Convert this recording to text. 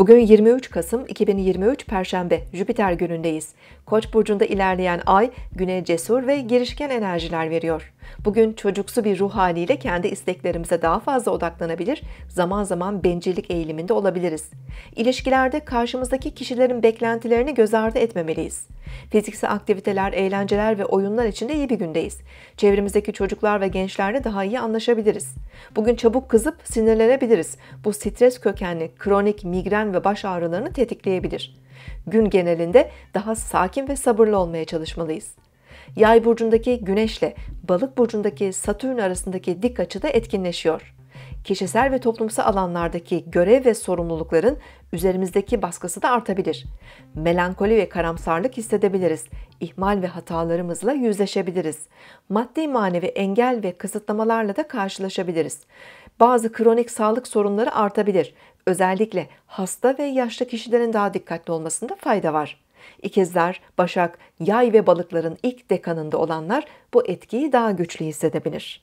Bugün 23 Kasım 2023 Perşembe Jüpiter günündeyiz. Koç burcunda ilerleyen ay güne cesur ve girişken enerjiler veriyor. Bugün çocuksu bir ruh haliyle kendi isteklerimize daha fazla odaklanabilir, zaman zaman bencillik eğiliminde olabiliriz. İlişkilerde karşımızdaki kişilerin beklentilerini göz ardı etmemeliyiz. Fiziksel aktiviteler, eğlenceler ve oyunlar için de iyi bir gündeyiz. Çevremizdeki çocuklar ve gençlerle daha iyi anlaşabiliriz. Bugün çabuk kızıp sinirlenebiliriz. Bu stres kökenli kronik migren ve baş ağrılarını tetikleyebilir. Gün genelinde daha sakin ve sabırlı olmaya çalışmalıyız. Yay burcundaki Güneş'le Balık burcundaki Satürn arasındaki dik açı da etkinleşiyor kişisel ve toplumsal alanlardaki görev ve sorumlulukların üzerimizdeki baskısı da artabilir. Melankoli ve karamsarlık hissedebiliriz. İhmal ve hatalarımızla yüzleşebiliriz. Maddi manevi engel ve kısıtlamalarla da karşılaşabiliriz. Bazı kronik sağlık sorunları artabilir. Özellikle hasta ve yaşlı kişilerin daha dikkatli olmasında fayda var. İkizler, Başak, Yay ve Balıkların ilk dekanında olanlar bu etkiyi daha güçlü hissedebilir.